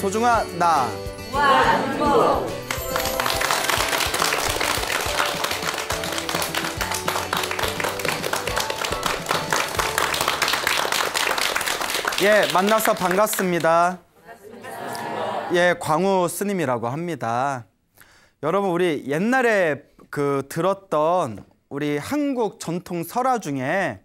소중한 나. 왕국. 예, 만나서 반갑습니다. 반갑습니다. 예, 광우 스님이라고 합니다. 여러분, 우리 옛날에 그 들었던 우리 한국 전통 설화 중에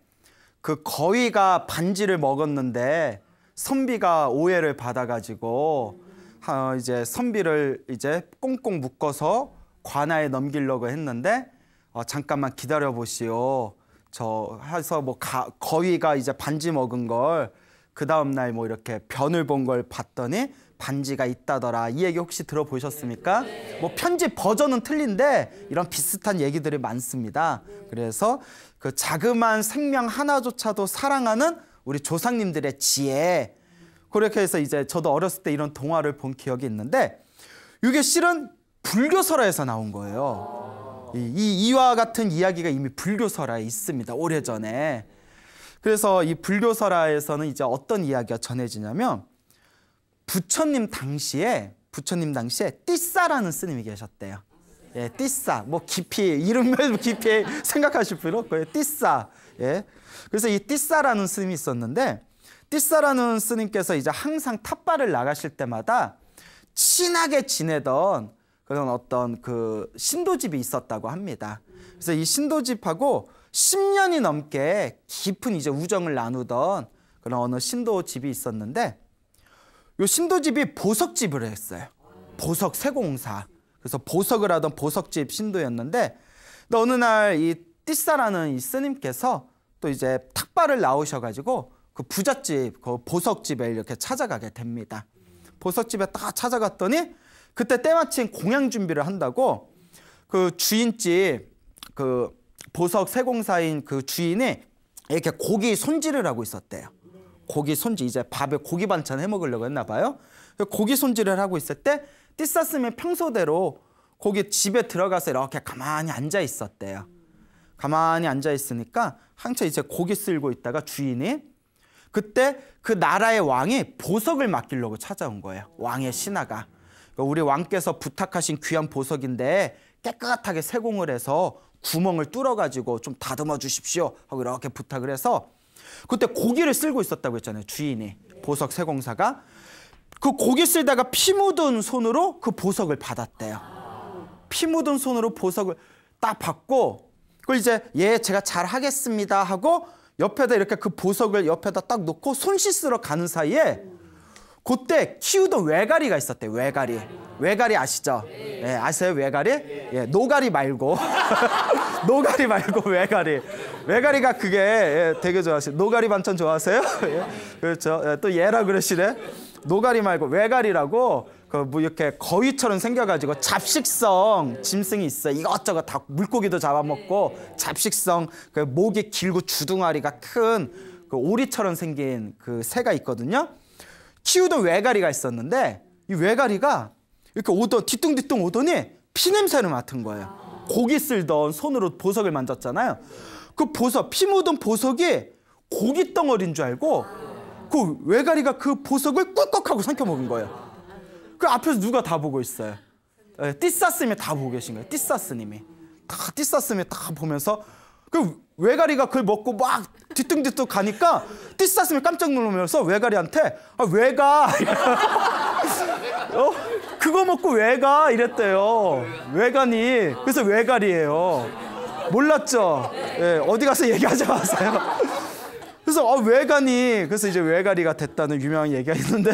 그 거위가 반지를 먹었는데 선비가 오해를 받아가지고 어, 이제 선비를 이제 꽁꽁 묶어서 관아에 넘기려고 했는데 어, 잠깐만 기다려 보시오. 저 해서 뭐 가, 거위가 이제 반지 먹은 걸 그 다음 날 뭐 이렇게 변을 본 걸 봤더니 반지가 있다더라. 이 얘기 혹시 들어보셨습니까? 뭐편지 버전은 틀린데 이런 비슷한 얘기들이 많습니다. 그래서 그 자그마한 생명 하나조차도 사랑하는 우리 조상님들의 지혜 그렇게 해서 이제 저도 어렸을 때 이런 동화를 본 기억이 있는데 이게 실은 불교설화에서 나온 거예요. 이, 이와 같은 이야기가 이미 불교설화에 있습니다. 오래전에. 그래서 이 불교설화에서는 이제 어떤 이야기가 전해지냐면 부처님 당시에 부처님 당시에 띠싸라는 스님이 계셨대요. 예, 띠싸. 뭐 깊이 이름을 깊이 생각하실 필요 없고요. 띠싸. 예. 그래서 이 띠싸라는 스님이 있었는데 띠싸라는 스님께서 이제 항상 탑바를 나가실 때마다 친하게 지내던 그런 어떤 그 신도집이 있었다고 합니다. 그래서 이 신도집하고 10년이 넘게 깊은 이제 우정을 나누던 그런 어느 신도집이 있었는데 요 신도집이 보석집을 했어요. 보석 세공사. 그래서 보석을 하던 보석집 신도였는데 어느 날 이 띠싸라는 이 스님께서 또 이제 탁발을 나오셔가지고 그 부잣집, 그 보석집에 이렇게 찾아가게 됩니다. 보석집에 딱 찾아갔더니 그때 때마침 공양 준비를 한다고 그 주인집 그 보석 세공사인 그 주인이 이렇게 고기 손질을 하고 있었대요. 고기 손질 이제 밥에 고기 반찬 해 먹으려고 했나 봐요. 그 고기 손질을 하고 있을 때 띠사스면 평소대로 고기 집에 들어가서 이렇게 가만히 앉아 있었대요. 가만히 앉아 있으니까 한참 이제 고기 쓸고 있다가 주인이 그때 그 나라의 왕이 보석을 맡기려고 찾아온 거예요. 왕의 신하가. 그러니까 우리 왕께서 부탁하신 귀한 보석인데 깨끗하게 세공을 해서 구멍을 뚫어가지고 좀 다듬어 주십시오 하고 이렇게 부탁을 해서 그때 고기를 쓸고 있었다고 했잖아요. 주인이 보석 세공사가 그 고기 쓸다가 피 묻은 손으로 그 보석을 받았대요. 피 묻은 손으로 보석을 딱 받고 그걸 이제 예 제가 잘 하겠습니다 하고 옆에다 이렇게 그 보석을 옆에다 딱 놓고 손 씻으러 가는 사이에 그때 키우던 외가리가 있었대 외가리 외가리 아시죠? 예, 네, 아세요 외가리? 예, 노가리 말고 노가리 말고 외가리 외가리가 그게 예, 되게 좋아하시요 노가리 반찬 좋아하세요? 예, 그렇죠 예, 또 얘라 그러시네 노가리 말고 외가리라고 그뭐 이렇게 거위처럼 생겨가지고 잡식성 짐승이 있어 이것저것 다 물고기도 잡아먹고 네. 잡식성 그 목이 길고 주둥아리가 큰그 오리처럼 생긴 그 새가 있거든요. 키우던 외가리가 있었는데 이 외가리가 이렇게 오더 뒤뚱뒤뚱 오더니 피냄새를 맡은 거예요. 고기 쓸던 손으로 보석을 만졌잖아요. 그 보석 피 묻은 보석이 고기 덩어리인 줄 알고 그 외가리가 그 보석을 꿀꺽하고 삼켜 먹은 거예요. 그 앞에서 누가 다 보고 있어요? 예, 띠사스님이 다 보고 계신 거예요. 띠사스님이. 다 띠사스님이 다 보면서 그 외가리가 그걸 먹고 막 뒤뚱뒤뚱 가니까 띠사스님이 깜짝 놀라면서 외가리한테 아, 외가 어? 그거 먹고 외가 이랬대요. 외가니. 그래서 외가리예요. 몰랐죠? 네, 어디 가서 얘기하지 마세요. 그래서 어, 외가니. 그래서 이제 외가리가 됐다는 유명한 얘기가 있는데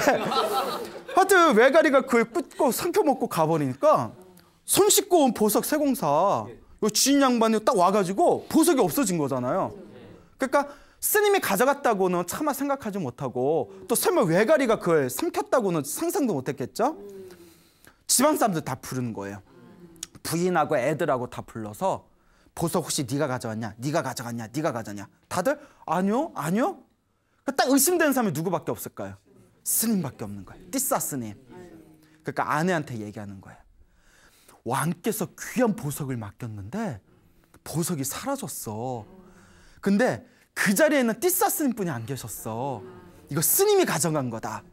하여튼 왜가리가 그걸 끄고 삼켜먹고 가버리니까 손 씻고 온 보석 세공사 주인 양반이 딱 와가지고 보석이 없어진 거잖아요. 그러니까 스님이 가져갔다고는 차마 생각하지 못하고 또 설마 왜가리가 그걸 삼켰다고는 상상도 못했겠죠. 지방 사람들 다 부르는 거예요. 부인하고 애들하고 다 불러서 보석 혹시 네가 가져왔냐? 네가 가져갔냐? 네가 가져냐? 다들 아니요, 아니요. 딱 의심되는 사람이 누구밖에 없을까요? 스님밖에 없는 거예요. 띠싸 스님. 그러니까 아내한테 얘기하는 거예요. 왕께서 귀한 보석을 맡겼는데 보석이 사라졌어. 근데 그 자리에는 띠싸 스님뿐이 안 계셨어. 이거 스님이 가져간 거다.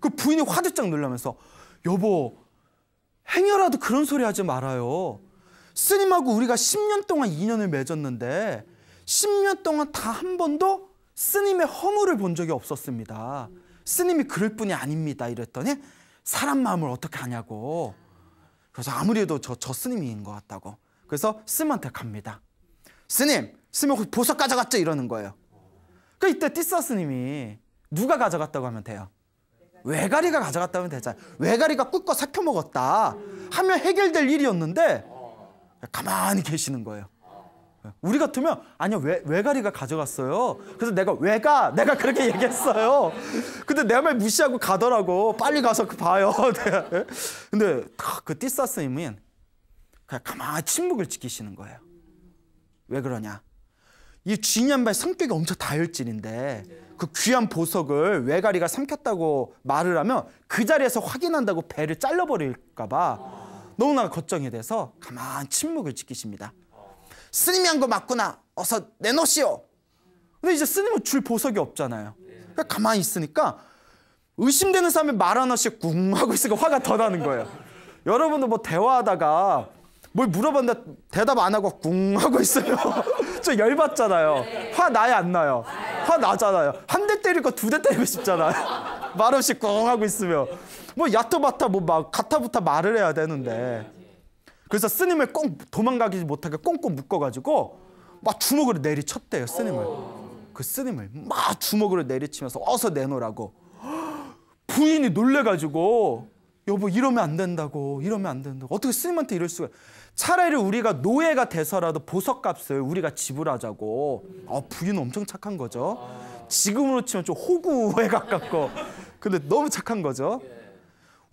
그 부인이 화들짝 놀라면서 여보 행여라도 그런 소리 하지 말아요. 스님하고 우리가 10년 동안 인연을 맺었는데 10년 동안 다 한 번도 스님의 허물을 본 적이 없었습니다. 스님이 그럴 뿐이 아닙니다 이랬더니 사람 마음을 어떻게 하냐고 그래서 아무래도 저, 저 스님인 것 같다고 그래서 스님한테 갑니다 스님 스님 혹시 보석 가져갔죠 이러는 거예요 그 이때 띠사 스님이 누가 가져갔다고 하면 돼요 외가리가 가져갔다면 하 되잖아요 외가리가 꿀꺽 삭혀먹었다 하면 해결될 일이었는데 가만히 계시는 거예요 우리 같으면 아니요 왜, 외가리가 가져갔어요 그래서 내가 외가 내가 그렇게 얘기했어요 근데 내 말 무시하고 가더라고 빨리 가서 그 봐요 네. 근데 그 띠싸 스님은 그냥 가만히 침묵을 지키시는 거예요 왜 그러냐 이 쥐년발 성격이 엄청 다혈질인데 그 귀한 보석을 외가리가 삼켰다고 말을 하면 그 자리에서 확인한다고 배를 잘라버릴까 봐 너무나 걱정이 돼서 가만 침묵을 지키십니다 스님이 한 거 맞구나. 어서 내놓으시오. 근데 이제 스님은 줄 보석이 없잖아요. 그러니까 가만히 있으니까 의심되는 사람이 말 하나씩 쿵 하고 있으니까 화가 더 나는 거예요. 여러분도 뭐 대화하다가 뭘 물어봤는데 대답 안 하고 쿵 하고 있어요. 저 열받잖아요. 화 나요 안 나요? 화 나잖아요. 한 대 때릴 거 두 대 때리고 싶잖아요. 말없이 쿵 하고 있으면 뭐 야토바타 뭐막 가타부타 말을 해야 되는데 그래서 스님을 꽁 도망가지 못하게 꽁꽁 묶어가지고 막 주먹으로 내리쳤대요 스님을. 그 스님을 막 주먹으로 내리치면서 어서 내놓으라고. 부인이 놀래가지고 여보 이러면 안 된다고 이러면 안 된다고 어떻게 스님한테 이럴 수가 차라리 우리가 노예가 돼서라도 보석값을 우리가 지불하자고 어, 부인 엄청 착한 거죠 지금으로 치면 좀 호구에 가깝고 근데 너무 착한 거죠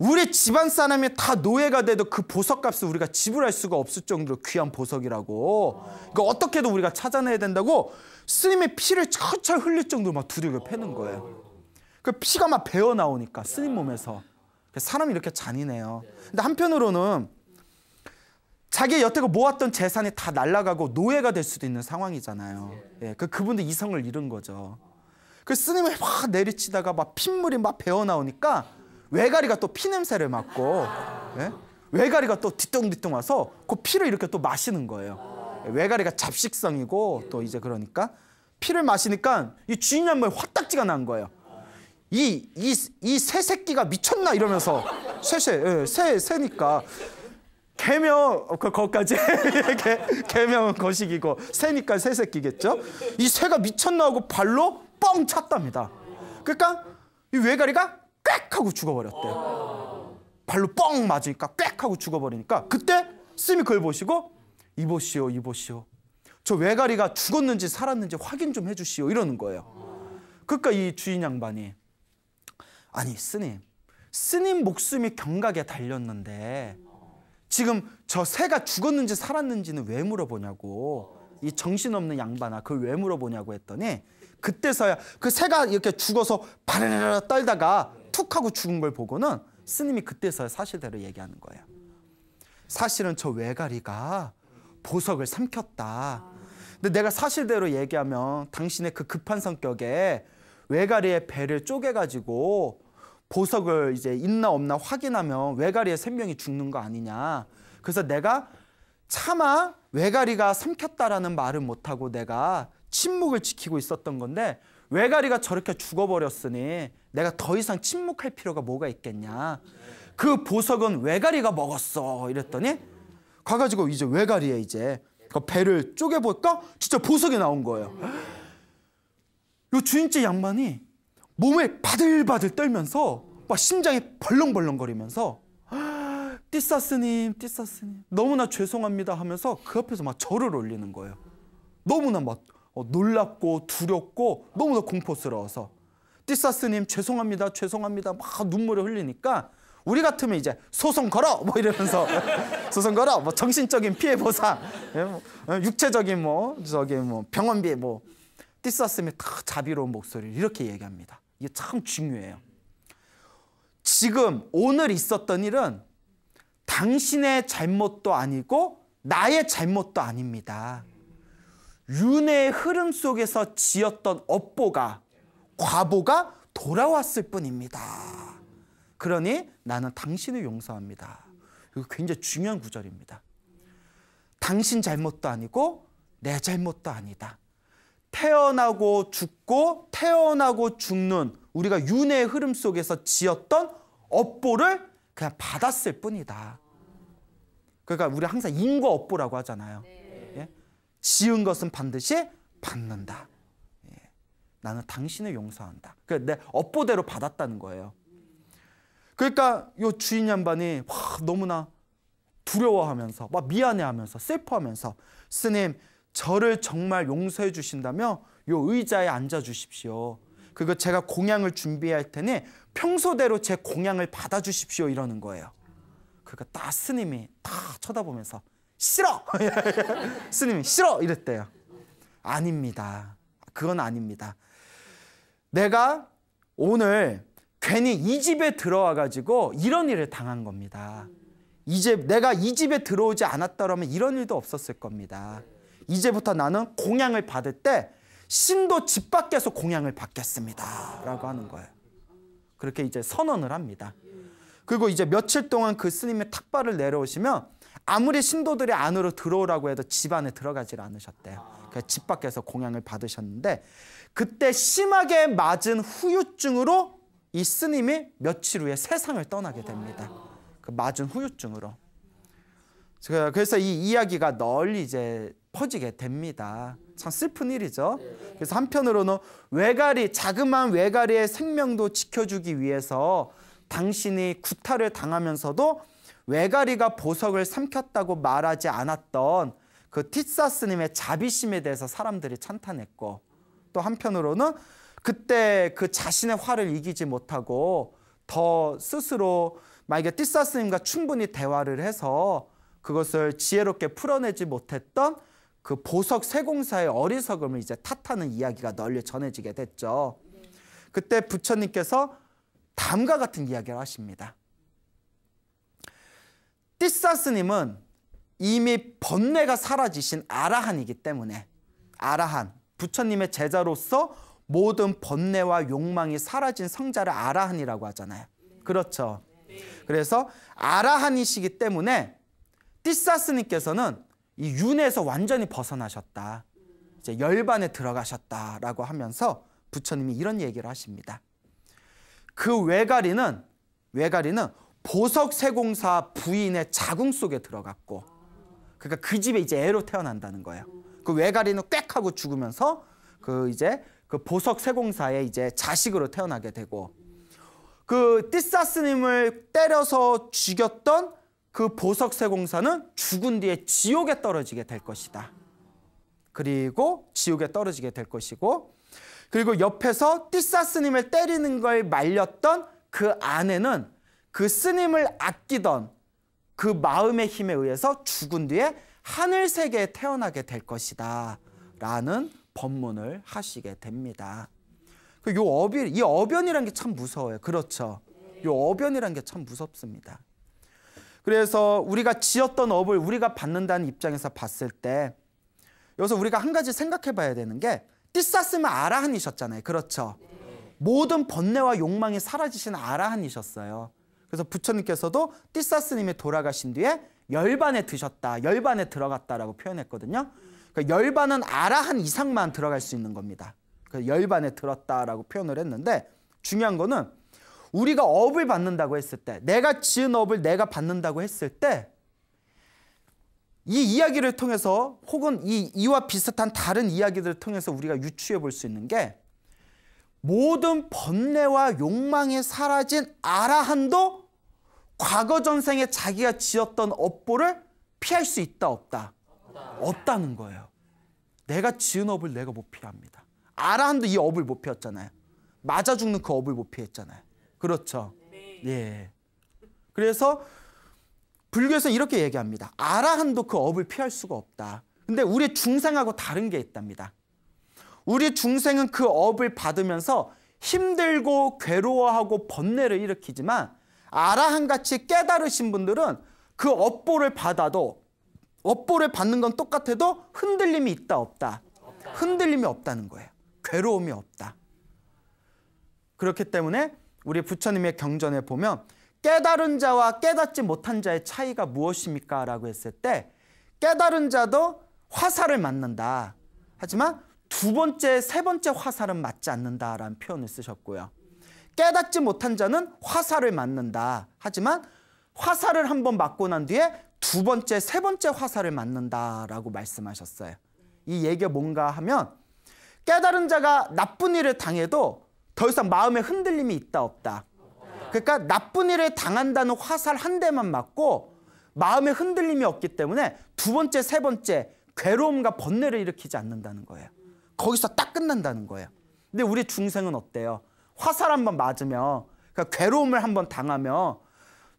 우리 집안 사람이 다 노예가 돼도 그 보석값을 우리가 지불할 수가 없을 정도로 귀한 보석이라고 그러니까 어떻게든 우리가 찾아내야 된다고 스님의 피를 철철 흘릴 정도로 막 두들겨 패는 거예요 그 피가 막 배어 나오니까 스님 몸에서 그러니까 사람이 이렇게 잔인해요 근데 한편으로는 자기의 여태껏 모았던 재산이 다 날아가고 노예가 될 수도 있는 상황이잖아요 예, 그 그분도 이성을 잃은 거죠 그 스님을 막 내리치다가 막 핏물이 막 배어 나오니까 외가리가 또 피냄새를 맡고 예? 외가리가 또 뒤뚱뒤뚱 와서 그 피를 이렇게 또 마시는 거예요. 외가리가 잡식성이고 또 이제 그러니까 피를 마시니까 이 주인이 한번 화딱지가 난 거예요. 이 이 이 새 새끼가 미쳤나 이러면서 쇠쇠 예, 새 새니까 개명 그 거까지 개, 개명은 거식이고 새니까 새 새끼겠죠. 이 새가 미쳤나 하고 발로 뻥 찼답니다. 그러니까 이 외가리가 꽥 하고 죽어버렸대요. 발로 뻥 맞으니까 꽥 하고 죽어버리니까 그때 스이 그걸 보시고 이보시오 이보시오 저 외가리가 죽었는지 살았는지 확인 좀 해주시오 이러는 거예요. 그러니까 이 주인 양반이 아니 스님 스님 목숨이 경각에 달렸는데 지금 저 새가 죽었는지 살았는지는 왜 물어보냐고 이 정신없는 양반아 그걸 왜 물어보냐고 했더니 그때서야 그 새가 이렇게 죽어서 바르르르 떨다가 툭 하고 죽은 걸 보고는 스님이 그때서야 사실대로 얘기하는 거예요. 사실은 저 외가리가 보석을 삼켰다. 근데 내가 사실대로 얘기하면 당신의 그 급한 성격에 외가리의 배를 쪼개가지고 보석을 이제 있나 없나 확인하면 외가리의 생명이 죽는 거 아니냐. 그래서 내가 차마 외가리가 삼켰다라는 말을 못하고 내가 침묵을 지키고 있었던 건데 외가리가 저렇게 죽어버렸으니 내가 더 이상 침묵할 필요가 뭐가 있겠냐. 그 보석은 왜가리가 먹었어. 이랬더니 가가지고 이제 왜가리에 이제 그 배를 쪼개볼까? 진짜 보석이 나온 거예요. 요 주인집 양반이 몸에 바들바들 떨면서 막 심장이 벌렁벌렁거리면서 띠사스님, 띠사스님 너무나 죄송합니다 하면서 그 앞에서 막 절을 올리는 거예요. 너무나 막 어, 놀랍고 두렵고 너무나 공포스러워서 띠사스님 죄송합니다 죄송합니다 막 눈물을 흘리니까 우리 같으면 이제 소송 걸어 뭐 이러면서 소송 걸어 뭐 정신적인 피해 보상 예, 뭐, 어, 육체적인 뭐 저기 뭐 병원비 뭐 띠사스님이 다 자비로운 목소리를 이렇게 얘기합니다 이게 참 중요해요 지금 오늘 있었던 일은 당신의 잘못도 아니고 나의 잘못도 아닙니다 윤회의 흐름 속에서 지었던 업보가 과보가 돌아왔을 뿐입니다. 그러니 나는 당신을 용서합니다. 이거 굉장히 중요한 구절입니다. 당신 잘못도 아니고 내 잘못도 아니다. 태어나고 죽고 태어나고 죽는 우리가 윤회의 흐름 속에서 지었던 업보를 그냥 받았을 뿐이다. 그러니까 우리 항상 인과 업보라고 하잖아요. 네. 예? 지은 것은 반드시 받는다. 나는 당신을 용서한다. 그내 그러니까 업보대로 받았다는 거예요. 그러니까 요 주인 양반이 와, 너무나 두려워하면서 막 미안해하면서 슬퍼하면서 스님 저를 정말 용서해 주신다며 요 의자에 앉아 주십시오. 그거 제가 공양을 준비할 테니 평소대로 제 공양을 받아 주십시오 이러는 거예요. 그러니까 딱 스님이 다 쳐다보면서 싫어! 스님이 싫어! 이랬대요. 아닙니다. 그건 아닙니다. 내가 오늘 괜히 이 집에 들어와 가지고 이런 일을 당한 겁니다. 이제 내가 이 집에 들어오지 않았더라면 이런 일도 없었을 겁니다. 이제부터 나는 공양을 받을 때 신도 집 밖에서 공양을 받겠습니다. 라고 하는 거예요. 그렇게 이제 선언을 합니다. 그리고 이제 며칠 동안 그 스님의 탁발을 내려오시면 아무리 신도들이 안으로 들어오라고 해도 집 안에 들어가질 않으셨대요. 그러니까 집 밖에서 공양을 받으셨는데 그때 심하게 맞은 후유증으로 이 스님이 며칠 후에 세상을 떠나게 됩니다. 그 맞은 후유증으로. 그래서 이 이야기가 널리 이제 퍼지게 됩니다. 참 슬픈 일이죠. 그래서 한편으로는 외가리, 자그마한 외가리의 생명도 지켜주기 위해서 당신이 구타를 당하면서도 외가리가 보석을 삼켰다고 말하지 않았던 그 티사스님의 자비심에 대해서 사람들이 찬탄했고 또 한편으로는 그때 그 자신의 화를 이기지 못하고 더 스스로 만약에 티사스님과 충분히 대화를 해서 그것을 지혜롭게 풀어내지 못했던 그 보석 세공사의 어리석음을 이제 탓하는 이야기가 널리 전해지게 됐죠. 그때 부처님께서 다음과 같은 이야기를 하십니다. 티사스님은 이미 번뇌가 사라지신 아라한이기 때문에 아라한 부처님의 제자로서 모든 번뇌와 욕망이 사라진 성자를 아라한이라고 하잖아요. 그렇죠. 그래서 아라한이시기 때문에 띠사스님께서는 이 윤에서 완전히 벗어나셨다. 이제 열반에 들어가셨다라고 하면서 부처님이 이런 얘기를 하십니다. 그 외가리는 외가리는 보석 세공사 부인의 자궁 속에 들어갔고 그러니까 그 집에 이제 애로 태어난다는 거예요. 그 외가리는 꽥 하고 죽으면서 그 이제 그 보석 세공사의 이제 자식으로 태어나게 되고 그 띠사스님을 때려서 죽였던 그 보석 세공사는 죽은 뒤에 지옥에 떨어지게 될 것이다. 그리고 지옥에 떨어지게 될 것이고 그리고 옆에서 띠사스님을 때리는 걸 말렸던 그 아내는 그 스님을 아끼던 그 마음의 힘에 의해서 죽은 뒤에 하늘 세계에 태어나게 될 것이다. 라는 법문을 하시게 됩니다. 그 요 어비, 이 어변이란 게참 무서워요. 그렇죠. 요 어변이란 게참 무섭습니다. 그래서 우리가 지었던 업을 우리가 받는다는 입장에서 봤을 때 여기서 우리가 한 가지 생각해 봐야 되는 게 띠쌌으면 아라한이셨잖아요. 그렇죠. 모든 번뇌와 욕망이 사라지신 아라한이셨어요. 그래서 부처님께서도 띠사스님이 돌아가신 뒤에 열반에 드셨다, 열반에 들어갔다라고 표현했거든요. 그러니까 열반은 아라한 이상만 들어갈 수 있는 겁니다. 그러니 열반에 들었다라고 표현을 했는데 중요한 거는 우리가 업을 받는다고 했을 때, 내가 지은 업을 내가 받는다고 했을 때, 이 이야기를 통해서 혹은 이, 이와 비슷한 다른 이야기들을 통해서 우리가 유추해 볼 수 있는 게 모든 번뇌와 욕망이 사라진 아라한도 과거 전생에 자기가 지었던 업보를 피할 수 있다 없다. 없다는 거예요. 내가 지은 업을 내가 못 피합니다. 아라한도 이 업을 못 피웠잖아요. 맞아 죽는 그 업을 못 피했잖아요. 그렇죠. 네. 예. 그래서 불교에서 이렇게 얘기합니다. 아라한도 그 업을 피할 수가 없다. 근데 우리 중생하고 다른 게 있답니다. 우리 중생은 그 업을 받으면서 힘들고 괴로워하고 번뇌를 일으키지만 아라한같이 깨달으신 분들은 그 업보를 받아도 업보를 받는 건 똑같아도 흔들림이 있다 없다. 흔들림이 없다는 거예요. 괴로움이 없다. 그렇기 때문에 우리 부처님의 경전에 보면 깨달은 자와 깨닫지 못한 자의 차이가 무엇입니까? 라고 했을 때 깨달은 자도 화살을 맞는다. 하지만 두 번째, 세 번째 화살은 맞지 않는다라는 표현을 쓰셨고요. 깨닫지 못한 자는 화살을 맞는다. 하지만 화살을 한번 맞고 난 뒤에 두 번째, 세 번째 화살을 맞는다라고 말씀하셨어요. 이 얘기가 뭔가 하면 깨달은 자가 나쁜 일을 당해도 더 이상 마음의 흔들림이 있다 없다. 그러니까 나쁜 일을 당한다는 화살 한 대만 맞고 마음의 흔들림이 없기 때문에 두 번째, 세 번째 괴로움과 번뇌를 일으키지 않는다는 거예요. 거기서 딱 끝난다는 거예요. 근데 우리 중생은 어때요? 화살 한번 맞으며 그러니까 괴로움을 한번 당하며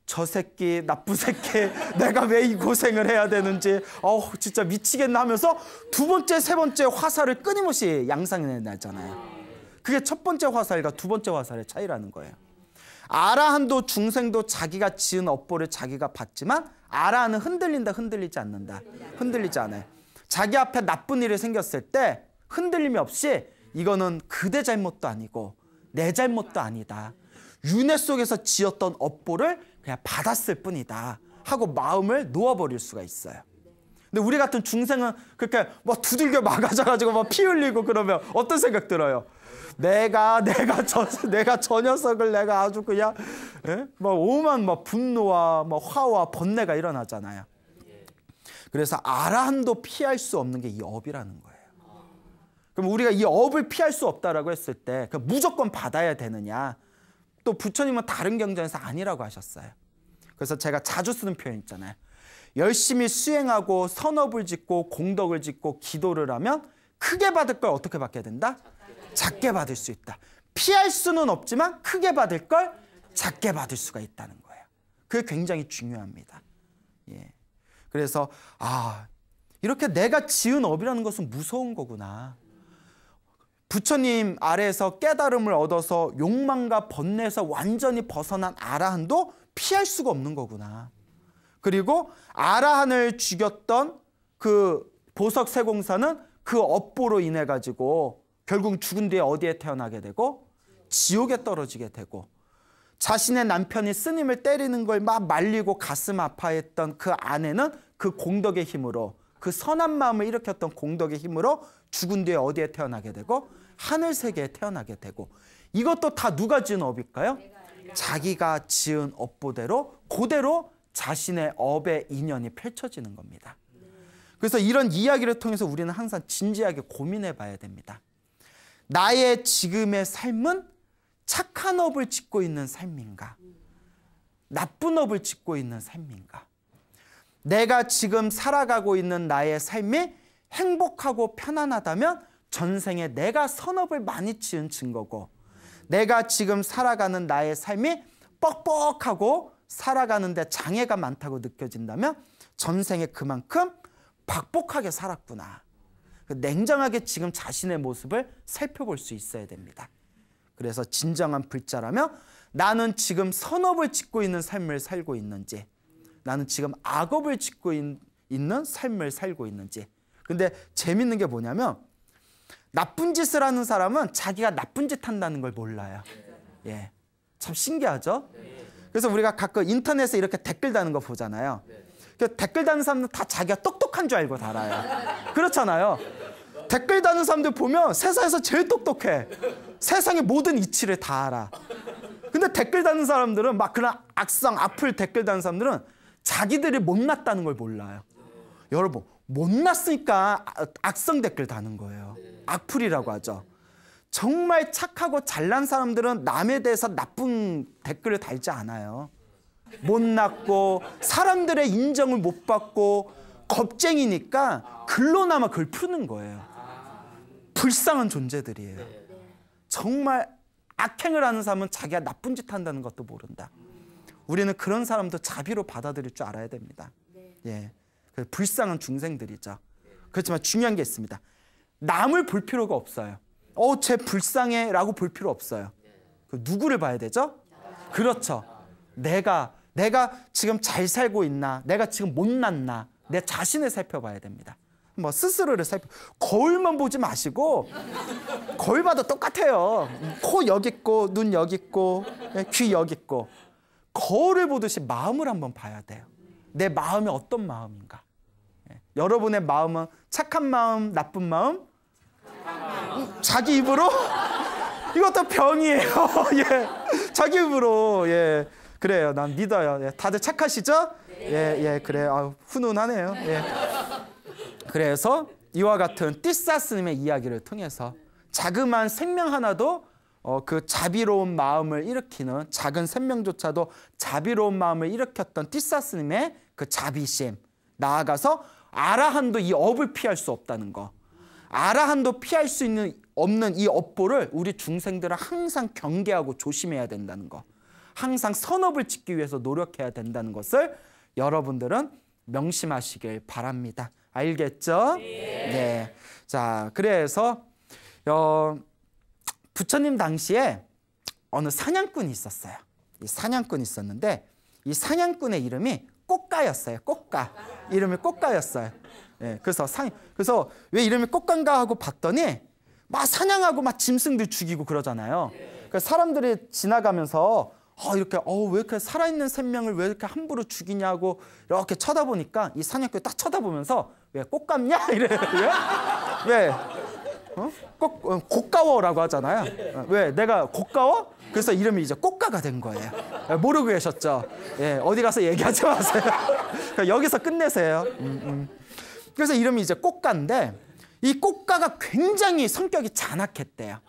저 새끼 나쁜 새끼 내가 왜 이 고생을 해야 되는지 어우 진짜 미치겠나 하면서 두 번째 세 번째 화살을 끊임없이 양상해 나잖아요. 그게 첫 번째 화살과 두 번째 화살의 차이라는 거예요. 아라한도 중생도 자기가 지은 업보를 자기가 받지만 아라한은 흔들린다 흔들리지 않는다 흔들리지 않아요. 자기 앞에 나쁜 일이 생겼을 때 흔들림이 없이 이거는 그대 잘못도 아니고 내 잘못도 아니다. 윤회 속에서 지었던 업보를 그냥 받았을 뿐이다. 하고 마음을 놓아버릴 수가 있어요. 근데 우리 같은 중생은 그렇게 막 뭐 두들겨 막아져가지고 막피 흘리고 그러면 어떤 생각 들어요? 내가 내가 저 내가 저 녀석을 내가 아주 그냥 예? 막 오만 막 분노와 막 화와 번뇌가 일어나잖아요. 그래서 아라한도 피할 수 없는 게 이 업이라는 거예요. 그럼 우리가 이 업을 피할 수 없다라고 했을 때 무조건 받아야 되느냐? 또 부처님은 다른 경전에서 아니라고 하셨어요. 그래서 제가 자주 쓰는 표현 있잖아요. 열심히 수행하고 선업을 짓고 공덕을 짓고 기도를 하면 크게 받을 걸 어떻게 받게 된다? 작게 받을 수 있다. 피할 수는 없지만 크게 받을 걸 작게 받을 수가 있다는 거예요. 그게 굉장히 중요합니다. 예. 그래서 아 이렇게 내가 지은 업이라는 것은 무서운 거구나. 부처님 아래에서 깨달음을 얻어서 욕망과 번뇌에서 완전히 벗어난 아라한도 피할 수가 없는 거구나. 그리고 아라한을 죽였던 그 보석 세공사는 그 업보로 인해 가지고 결국 죽은 뒤에 어디에 태어나게 되고 지옥에 떨어지게 되고 자신의 남편이 스님을 때리는 걸 막 말리고 가슴 아파했던 그 아내는 그 공덕의 힘으로 그 선한 마음을 일으켰던 공덕의 힘으로 죽은 뒤에 어디에 태어나게 되고 하늘 세계에 태어나게 되고 이것도 다 누가 지은 업일까요? 자기가 지은 업보대로 고대로 자신의 업의 인연이 펼쳐지는 겁니다. 그래서 이런 이야기를 통해서 우리는 항상 진지하게 고민해 봐야 됩니다. 나의 지금의 삶은 착한 업을 짓고 있는 삶인가? 나쁜 업을 짓고 있는 삶인가? 내가 지금 살아가고 있는 나의 삶이 행복하고 편안하다면 전생에 내가 선업을 많이 지은 증거고 내가 지금 살아가는 나의 삶이 뻑뻑하고 살아가는데 장애가 많다고 느껴진다면 전생에 그만큼 박복하게 살았구나. 그 냉정하게 지금 자신의 모습을 살펴볼 수 있어야 됩니다. 그래서 진정한 불자라면 나는 지금 선업을 짓고 있는 삶을 살고 있는지 나는 지금 악업을 짓고 있는 삶을 살고 있는지. 근데 재밌는 게 뭐냐면 나쁜 짓을 하는 사람은 자기가 나쁜 짓 한다는 걸 몰라요. 예. 참 신기하죠? 그래서 우리가 가끔 인터넷에 이렇게 댓글 다는 거 보잖아요. 그 댓글 다는 사람은 다 자기가 똑똑한 줄 알고 달아요. 그렇잖아요. 댓글 다는 사람들 보면 세상에서 제일 똑똑해. 세상의 모든 이치를 다 알아. 근데 댓글 다는 사람들은 막 그런 악성, 악플 댓글 다는 사람들은 자기들이 못났다는 걸 몰라요. 여러분 못났으니까 악성 댓글 다는 거예요. 네. 악플이라고 하죠. 정말 착하고 잘난 사람들은 남에 대해서 나쁜 댓글을 달지 않아요. 못났고 사람들의 인정을 못 받고 겁쟁이니까 글로나마 글 푸는 거예요. 불쌍한 존재들이에요. 네. 정말 악행을 하는 사람은 자기가 나쁜 짓 한다는 것도 모른다. 우리는 그런 사람도 자비로 받아들일 줄 알아야 됩니다. 네. 예. 그 불쌍한 중생들이죠. 그렇지만 중요한 게 있습니다. 남을 볼 필요가 없어요. 어, 쟤 불쌍해 라고 볼 필요 없어요. 그 누구를 봐야 되죠? 그렇죠. 내가, 내가 지금 잘 살고 있나, 내가 지금 못났나, 내 자신을 살펴봐야 됩니다. 뭐 스스로를 살펴 거울만 보지 마시고 거울 봐도 똑같아요 코 여기 있고 눈 여기 있고 예, 귀 여기 있고 거울을 보듯이 마음을 한번 봐야 돼요. 내 마음이 어떤 마음인가? 예. 여러분의 마음은 착한 마음, 나쁜 마음? 자기 입으로? 이것도 병이에요. 예. 자기 입으로. 예. 그래요. 난 믿어요. 예. 다들 착하시죠? 예, 예. 그래. 아, 훈훈하네요. 예. 그래서 이와 같은 띠사스님의 이야기를 통해서 자그마한 생명 하나도 어, 그 자비로운 마음을 일으키는 작은 생명조차도 자비로운 마음을 일으켰던 티사스님의 그 자비심 나아가서 아라한도 이 업을 피할 수 없다는 거 아라한도 피할 수 있는 없는 이 업보를 우리 중생들은 항상 경계하고 조심해야 된다는 거 항상 선업을 짓기 위해서 노력해야 된다는 것을 여러분들은 명심하시길 바랍니다 알겠죠? 네. 네. 자 그래서 어, 부처님 당시에 어느 사냥꾼이 있었어요. 이 사냥꾼이 있었는데 이 사냥꾼의 이름이 꽃가였어요. 꽃가. 이름이 꽃가였어요. 예, 그래서 사, 그래서 왜 이름이 꽃가인가 하고 봤더니 막 사냥하고 막 짐승들 죽이고 그러잖아요. 그 사람들이 지나가면서 어, 이렇게 어, 왜 이렇게 살아있는 생명을 왜 이렇게 함부로 죽이냐고 이렇게 쳐다보니까 이 사냥꾼이 딱 쳐다보면서 왜꽃 같냐? 이래요. 왜? 어? 꼭, 어, 고가워라고 하잖아요. 어, 왜? 내가 고가워? 그래서 이름이 이제 꽃가가 된 거예요. 어, 모르고 계셨죠? 예, 어디 가서 얘기하지 마세요. 그러니까 여기서 끝내세요. 음, 음. 그래서 이름이 이제 꽃가인데 이 꽃가가 굉장히 성격이 잔악했대요.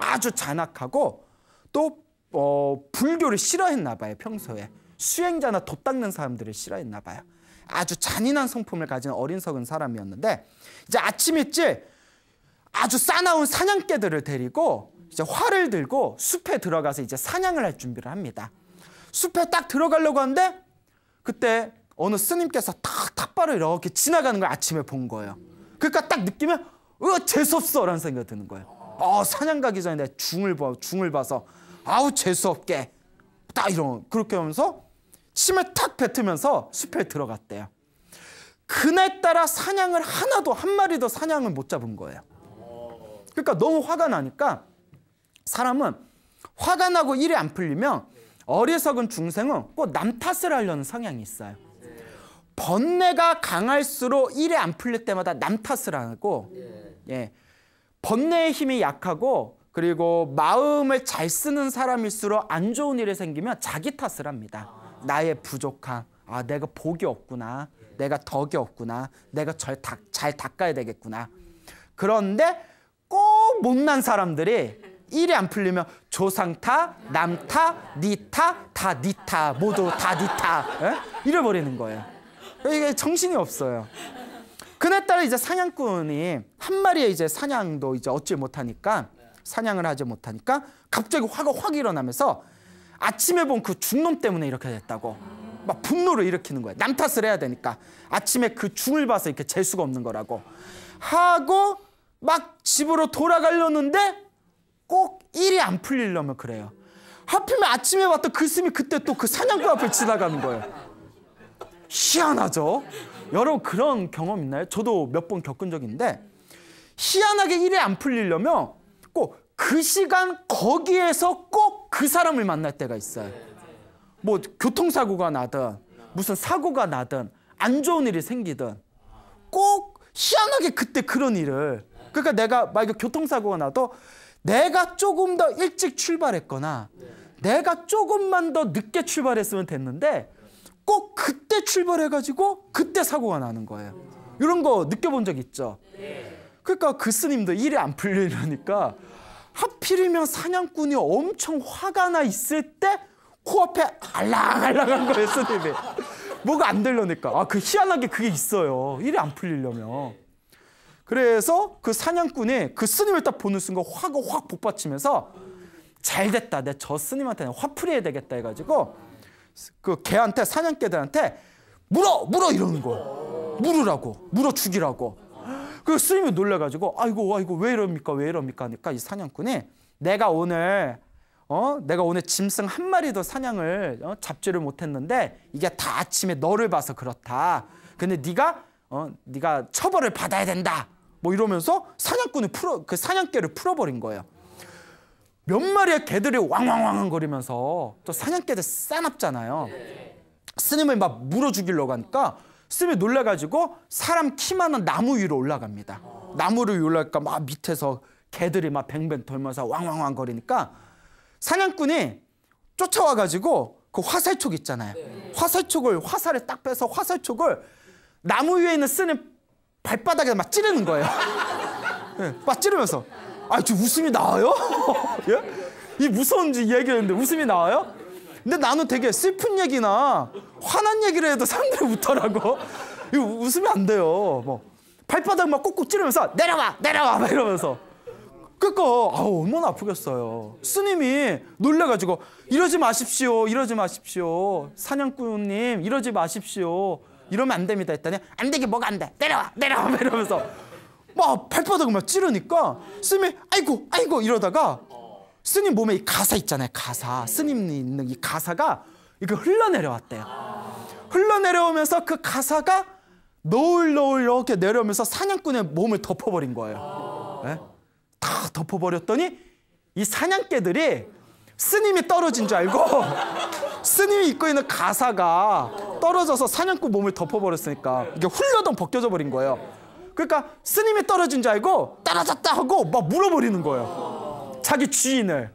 아주 잔악하고 또 어, 불교를 싫어했나 봐요, 평소에. 수행자나 돕닦는 사람들을 싫어했나 봐요. 아주 잔인한 성품을 가진 어린 석은 사람이었는데 이제 아침 일찍 아주 싸나운 사냥개들을 데리고 이제 활을 들고 숲에 들어가서 이제 사냥을 할 준비를 합니다. 숲에 딱 들어가려고 하는데 그때 어느 스님께서 탁 탁바로 이렇게 지나가는 걸 아침에 본 거예요. 그러니까 딱 느끼면 으 어, 재수없어 라는 생각이 드는 거예요. 아 사냥 가기 전에 내가 중을 봐 중을 봐서 아우 재수없게 딱 이런 그렇게 하면서 침을 탁 뱉으면서 숲에 들어갔대요. 그날따라 사냥을 하나도 한 마리도 사냥을 못 잡은 거예요. 그러니까 너무 화가 나니까 사람은 화가 나고 일이 안 풀리면 어리석은 중생은 꼭 남 탓을 하려는 성향이 있어요. 번뇌가 강할수록 일이 안 풀릴 때마다 남 탓을 하고 예. 번뇌의 힘이 약하고 그리고 마음을 잘 쓰는 사람일수록 안 좋은 일이 생기면 자기 탓을 합니다. 나의 부족함. 아, 내가 복이 없구나. 내가 덕이 없구나. 내가 잘, 잘 닦아야 되겠구나. 그런데 꼭 못난 사람들이 일이 안 풀리면 조상타, 남타, 니타, 다 니타, 모두 다 니타 에? 예? 잃어버리는 거예요. 이게 정신이 없어요. 그날따라 이제 사냥꾼이 한 마리의 이제 사냥도 이제 어찌 못하니까 사냥을 하지 못하니까 갑자기 화가 확 일어나면서 아침에 본그 중놈 때문에 이렇게 됐다고 막 분노를 일으키는 거예요. 남 탓을 해야 되니까 아침에 그 중을 봐서 이렇게 재수가 없는 거라고 하고 막 집으로 돌아가려는데 꼭 일이 안 풀리려면 그래요. 하필면 아침에 봤던 글쓰이 그 그때 또 그 사냥꾼 앞을 지나가는 거예요. 희한하죠? 여러분 그런 경험 있나요? 저도 몇 번 겪은 적있데 희한하게 일이 안 풀리려면 꼭 그 시간 거기에서 꼭 그 사람을 만날 때가 있어요. 뭐 교통사고가 나든 무슨 사고가 나든 안 좋은 일이 생기든 꼭 희한하게 그때 그런 일을 그러니까 내가 만약에 교통사고가 나도 내가 조금 더 일찍 출발했거나 내가 조금만 더 늦게 출발했으면 됐는데 꼭 그때 출발해가지고 그때 사고가 나는 거예요. 이런 거 느껴본 적 있죠? 그러니까 그 스님도 일이 안 풀리려니까 하필이면 사냥꾼이 엄청 화가 나 있을 때 코앞에 알랑알랑한 거예요, 스님이. 뭐가 안 되려니까. 아, 그 희한하게 그게 있어요. 일이 안 풀리려면. 그래서 그 사냥꾼이 그 스님을 딱 보는 순간 화가 확 복받치면서 잘 됐다. 내 저 스님한테는 화풀이해야 되겠다 해가지고 그 개한테 사냥개들한테 물어! 물어! 이러는 거야 물으라고. 물어 죽이라고. 그 스님이 놀래가지고 아이고 아이고 왜 이럽니까 왜 이럽니까 하니까 이 사냥꾼이 내가 오늘 어 내가 오늘 짐승 한 마리도 사냥을 어? 잡지를 못했는데 이게 다 아침에 너를 봐서 그렇다. 근데 네가 어 네가 처벌을 받아야 된다. 뭐 이러면서 사냥꾼을 풀어 그 사냥개를 풀어버린 거예요. 몇 마리의 개들이 왕왕왕 거리면서 또 사냥개들 싸납잖아요. 스님을 막 물어 죽이려고 하니까 스님이 놀래가지고 사람 키만한 나무 위로 올라갑니다. 나무를 올라갈까 막 밑에서 개들이 막 뱅뱅 돌면서 왕왕왕 거리니까 사냥꾼이 쫓아와가지고 그 화살촉 있잖아요. 화살촉을 화살을 딱 빼서 화살촉을 나무 위에 있는 스님 발바닥에 막 찌르는 거예요. 네, 막 찌르면서 아, 저 웃음이 나와요? 예? 이무서운 얘기했는데 웃음이 나와요? 근데 나는 되게 슬픈 얘기나 화난 얘기를 해도 사람들이 웃더라고. 이 웃으면 안 돼요. 뭐 발바닥 막 꾹꾹 찌르면서 내려와, 내려와 막 이러면서. 그니 아우 얼마나 아프겠어요. 스님이 놀래가지고 이러지 마십시오, 이러지 마십시오, 사냥꾼님 이러지 마십시오. 이러면 안 됩니다 했더니 안 되게 뭐가 안 돼. 내려와. 내려와. 이러면서 막 발바닥을 막 찌르니까 스님이 아이고 아이고 이러다가 스님 몸에 이 가사 있잖아요. 가사. 스님 있는 이 가사가 이렇게 흘러내려왔대요. 흘러내려오면서 그 가사가 노을 노을 이렇게 내려오면서 사냥꾼의 몸을 덮어버린 거예요. 네? 다 덮어버렸더니 이 사냥개들이 스님이 떨어진 줄 알고 스님이 입고 있는 가사가 떨어져서 사냥꾼 몸을 덮어버렸으니까 이게 훌러덩 벗겨져 버린 거예요. 그러니까 스님이 떨어진 줄 알고 떨어졌다 하고 막 물어버리는 거예요. 자기 주인을.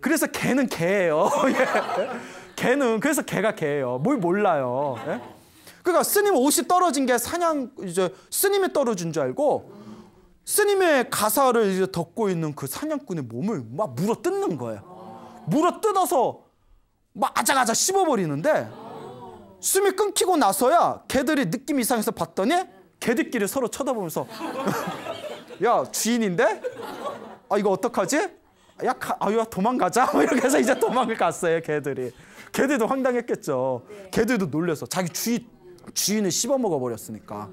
그래서 개는 개예요. 예. 개는 그래서 개가 개예요. 뭘 몰라요. 예? 그러니까 스님 옷이 떨어진 게 사냥 이제 스님이 떨어진 줄 알고 스님의 가사를 이제 덮고 있는 그 사냥꾼의 몸을 막 물어 뜯는 거예요. 물어 뜯어서 막 아작아작 씹어버리는데 숨이 끊기고 나서야 개들이 느낌 이상해서 봤더니 개들끼리 서로 쳐다보면서 야 주인인데? 아 이거 어떡하지? 야 가, 아유야 도망가자 뭐 이렇게 해서 이제 도망을 갔어요 개들이 개들도 황당했겠죠 개들도 놀려서 자기 주인 주인을 씹어먹어 버렸으니까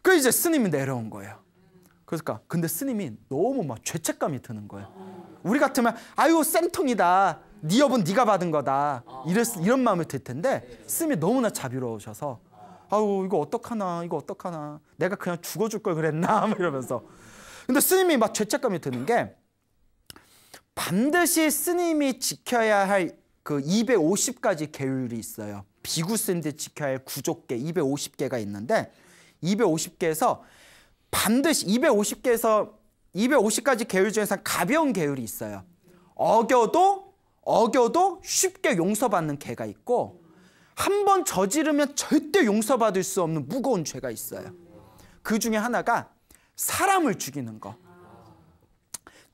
그 이제 스님이 내려온 거예요 그러니까 근데 스님이 너무 막 죄책감이 드는 거예요 우리 같으면 아유 쌤통이다 니 네 업은 네가 받은 거다 아. 이랬, 이런 마음을 들 텐데 스님이 너무나 자비로우셔서 아우 이거 어떡하나 이거 어떡하나 내가 그냥 죽어줄 걸 그랬나 이러면서 근데 스님이 막 죄책감이 드는 게 반드시 스님이 지켜야 할 그 250가지 계율이 있어요 비구 스님들 지켜야 할 구족계 250개가 있는데 250개에서 반드시 250개에서 250가지 계율 중에서 가벼운 계율이 있어요 어겨도 어겨도 쉽게 용서받는 개가 있고 한 번 저지르면 절대 용서받을 수 없는 무거운 죄가 있어요. 그 중에 하나가 사람을 죽이는 거.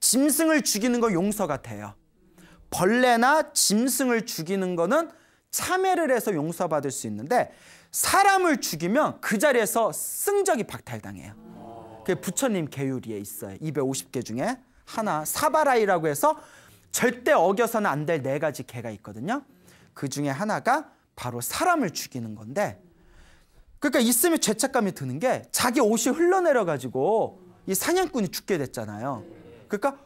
짐승을 죽이는 거 용서가 돼요. 벌레나 짐승을 죽이는 거는 참회를 해서 용서받을 수 있는데 사람을 죽이면 그 자리에서 승적이 박탈당해요. 그게 부처님 계율리에 있어요. 250개 중에 하나 사바라이라고 해서 절대 어겨서는 안 될 네 가지 개가 있거든요. 그 중에 하나가 바로 사람을 죽이는 건데 그러니까 있으면 죄책감이 드는 게 자기 옷이 흘러내려 가지고 이 사냥꾼이 죽게 됐잖아요. 그러니까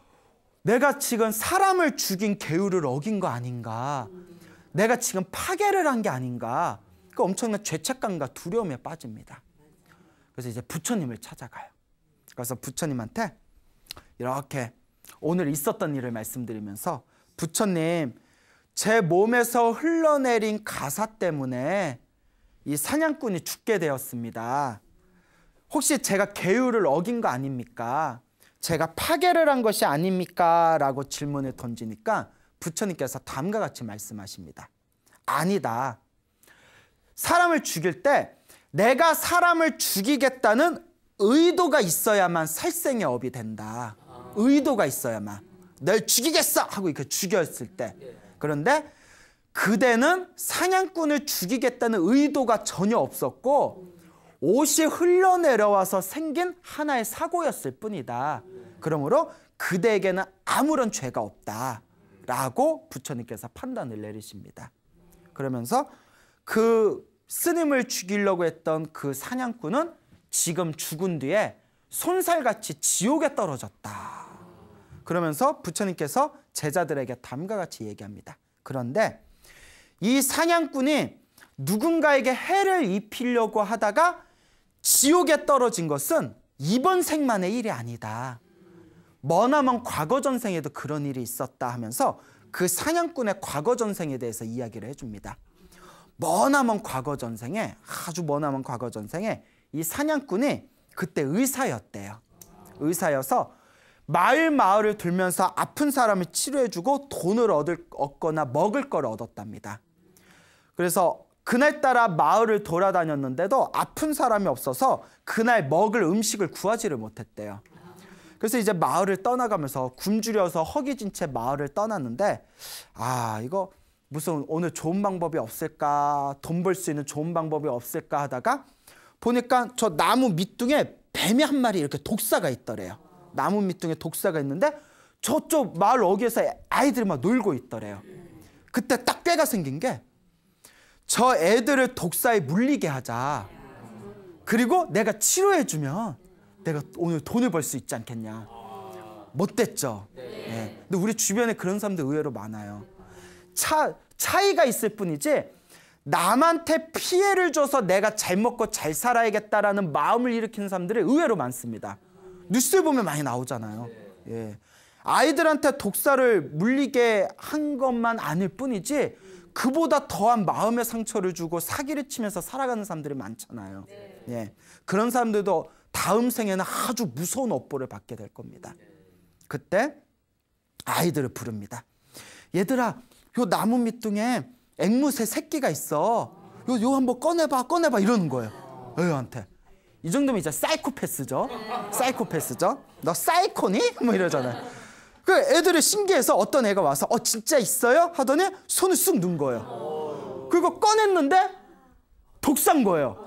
내가 지금 사람을 죽인 개울을 어긴 거 아닌가? 내가 지금 파괴를 한 게 아닌가? 그 그러니까 엄청난 죄책감과 두려움에 빠집니다. 그래서 이제 부처님을 찾아가요. 그래서 부처님한테 이렇게 오늘 있었던 일을 말씀드리면서 부처님 제 몸에서 흘러내린 가사 때문에 이 사냥꾼이 죽게 되었습니다. 혹시 제가 계율을 어긴 거 아닙니까? 제가 파괴를 한 것이 아닙니까? 라고 질문을 던지니까 부처님께서 다음과 같이 말씀하십니다. 아니다. 사람을 죽일 때 내가 사람을 죽이겠다는 의도가 있어야만 살생의 업이 된다. 의도가 있어야만 널 죽이겠어 하고 이렇게 죽였을 때 그런데 그대는 사냥꾼을 죽이겠다는 의도가 전혀 없었고 옷이 흘러내려와서 생긴 하나의 사고였을 뿐이다. 그러므로 그대에게는 아무런 죄가 없다. 라고 부처님께서 판단을 내리십니다. 그러면서 그 스님을 죽이려고 했던 그 사냥꾼은 지금 죽은 뒤에 손살같이 지옥에 떨어졌다. 그러면서 부처님께서 제자들에게 다음과 같이 얘기합니다. 그런데 이 사냥꾼이 누군가에게 해를 입히려고 하다가 지옥에 떨어진 것은 이번 생만의 일이 아니다. 머나먼 과거 전생에도 그런 일이 있었다 하면서 그 사냥꾼의 과거 전생에 대해서 이야기를 해줍니다. 머나먼 과거 전생에 아주 머나먼 과거 전생에 이 사냥꾼이 그때 의사였대요. 의사여서 마을 마을을 돌면서 아픈 사람을 치료해주고 돈을 얻을, 얻거나 먹을 걸 얻었답니다. 그래서 그날따라 마을을 돌아다녔는데도 아픈 사람이 없어서 그날 먹을 음식을 구하지를 못했대요. 그래서 이제 마을을 떠나가면서 굶주려서 허기진 채 마을을 떠났는데 아 이거 무슨 오늘 좋은 방법이 없을까 돈 벌 수 있는 좋은 방법이 없을까 하다가 보니까 저 나무 밑둥에 뱀이 한 마리 이렇게 독사가 있더래요. 나무 밑둥에 독사가 있는데 저쪽 마을 어귀에서 아이들이 막 놀고 있더래요. 그때 딱 꾀가 생긴 게 저 애들을 독사에 물리게 하자. 그리고 내가 치료해주면 내가 오늘 돈을 벌 수 있지 않겠냐. 못됐죠. 네. 근데 우리 주변에 그런 사람들 의외로 많아요. 차, 차이가 있을 뿐이지 남한테 피해를 줘서 내가 잘 먹고 잘 살아야겠다라는 마음을 일으키는 사람들이 의외로 많습니다. 뉴스에 보면 많이 나오잖아요. 예. 아이들한테 독사를 물리게 한 것만 아닐 뿐이지 그보다 더한 마음의 상처를 주고 사기를 치면서 살아가는 사람들이 많잖아요. 네. 예. 그런 사람들도 다음 생에는 아주 무서운 업보를 받게 될 겁니다. 그때 아이들을 부릅니다. 얘들아, 요 나무 밑둥에 앵무새 새끼가 있어. 요, 요 한 번 꺼내봐, 꺼내봐 이러는 거예요. 애한테. 이 정도면 이제 사이코패스죠. 사이코패스죠. 너 사이코니? 뭐이러잖아그 애들이 신기해서 어떤 애가 와서 어 진짜 있어요? 하더니 손을 쑥 넣은 거예요. 그리고 꺼냈는데 독사인 거예요.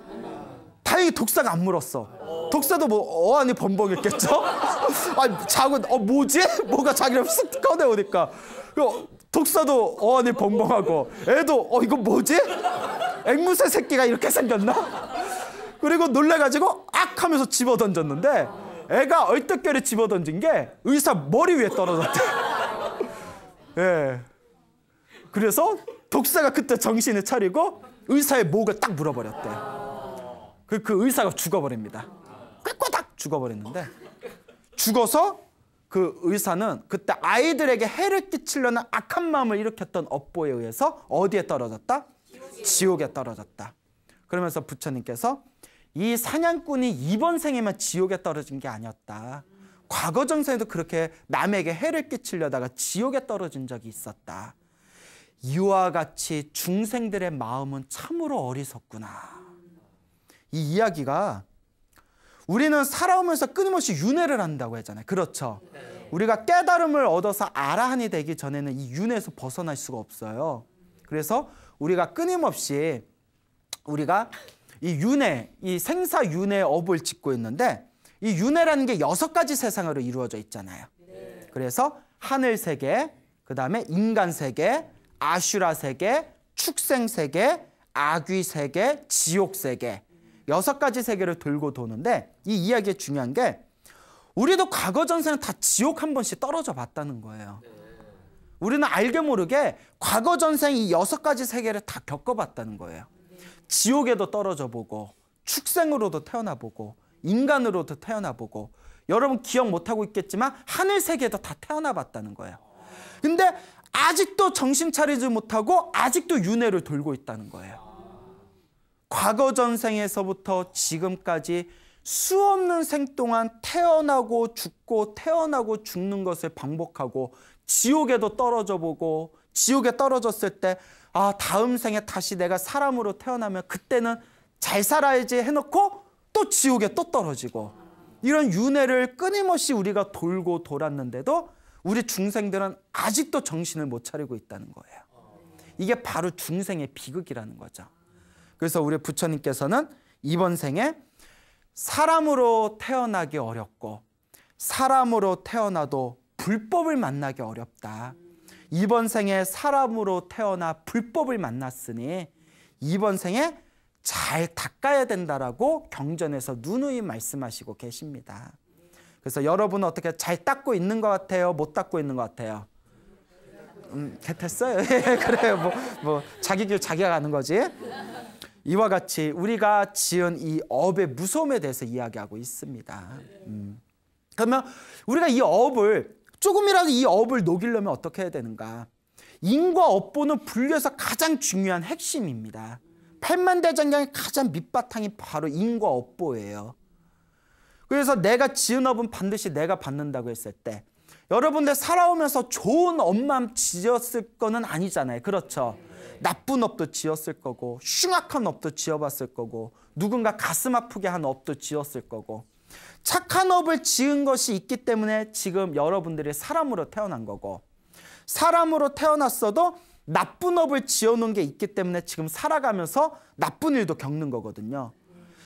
다행히 독사가 안 물었어. 독사도 뭐 어안이 범벅했겠죠? 아 자고 어 뭐지? 뭐가 자기를 쑥 꺼내오니까 그 독사도 어안이 범벅하고 애도 어 이거 뭐지? 앵무새 새끼가 이렇게 생겼나? 그리고 놀래가지고 악 하면서 집어 던졌는데 애가 얼떨결에 집어 던진 게 의사 머리 위에 떨어졌대. 예. 그래서 독사가 그때 정신을 차리고 의사의 목을 딱 물어버렸대. 그, 그 의사가 죽어버립니다. 꽉꽉 죽어버렸는데 죽어서 그 의사는 그때 아이들에게 해를 끼치려는 악한 마음을 일으켰던 업보에 의해서 어디에 떨어졌다? 지옥에 떨어졌다. 그러면서 부처님께서 이 사냥꾼이 이번 생에만 지옥에 떨어진 게 아니었다. 과거 정세에도 그렇게 남에게 해를 끼치려다가 지옥에 떨어진 적이 있었다. 이와 같이 중생들의 마음은 참으로 어리석구나. 이 이야기가 우리는 살아오면서 끊임없이 윤회를 한다고 했잖아요. 그렇죠. 우리가 깨달음을 얻어서 아라한이 되기 전에는 이 윤회에서 벗어날 수가 없어요. 그래서 우리가 끊임없이 우리가 이 윤회, 이 생사 윤회 업을 짓고 있는데 이 윤회라는 게 여섯 가지 세상으로 이루어져 있잖아요. 그래서 하늘 세계, 그 다음에 인간 세계, 아슈라 세계, 축생 세계, 아귀 세계, 지옥 세계 여섯 가지 세계를 돌고 도는데 이 이야기의 중요한 게 우리도 과거 전생은 다 지옥 한 번씩 떨어져 봤다는 거예요. 우리는 알게 모르게 과거 전생 이 여섯 가지 세계를 다 겪어봤다는 거예요. 지옥에도 떨어져 보고 축생으로도 태어나 보고 인간으로도 태어나 보고 여러분 기억 못하고 있겠지만 하늘 세계에도 다 태어나 봤다는 거예요. 근데 아직도 정신 차리지 못하고 아직도 윤회를 돌고 있다는 거예요. 과거 전생에서부터 지금까지 수 없는 생 동안 태어나고 죽고 태어나고 죽는 것을 반복하고 지옥에도 떨어져 보고 지옥에 떨어졌을 때 아, 다음 생에 다시 내가 사람으로 태어나면 그때는 잘 살아야지 해놓고 또 지옥에 또 떨어지고 이런 윤회를 끊임없이 우리가 돌고 돌았는데도 우리 중생들은 아직도 정신을 못 차리고 있다는 거예요. 이게 바로 중생의 비극이라는 거죠. 그래서 우리 부처님께서는 이번 생에 사람으로 태어나기 어렵고 사람으로 태어나도 불법을 만나기 어렵다. 이번 생에 사람으로 태어나 불법을 만났으니 이번 생에 잘 닦아야 된다라고 경전에서 누누이 말씀하시고 계십니다. 그래서 여러분은 어떻게 잘 닦고 있는 것 같아요? 못 닦고 있는 것 같아요? 음, 됐어요. 예, 그래요. 뭐, 뭐, 자기 길 자기가 가는 거지. 이와 같이 우리가 지은 이 업의 무서움에 대해서 이야기하고 있습니다. 음. 그러면 우리가 이 업을 조금이라도 이 업을 녹이려면 어떻게 해야 되는가? 인과 업보는 분류에서 가장 중요한 핵심입니다. 팔만대장경의 가장 밑바탕이 바로 인과 업보예요. 그래서 내가 지은 업은 반드시 내가 받는다고 했을 때 여러분들 살아오면서 좋은 업만 지었을 거는 아니잖아요. 그렇죠? 나쁜 업도 지었을 거고 흉악한 업도 지어봤을 거고 누군가 가슴 아프게 한 업도 지었을 거고 착한 업을 지은 것이 있기 때문에 지금 여러분들이 사람으로 태어난 거고 사람으로 태어났어도 나쁜 업을 지어놓은 게 있기 때문에 지금 살아가면서 나쁜 일도 겪는 거거든요.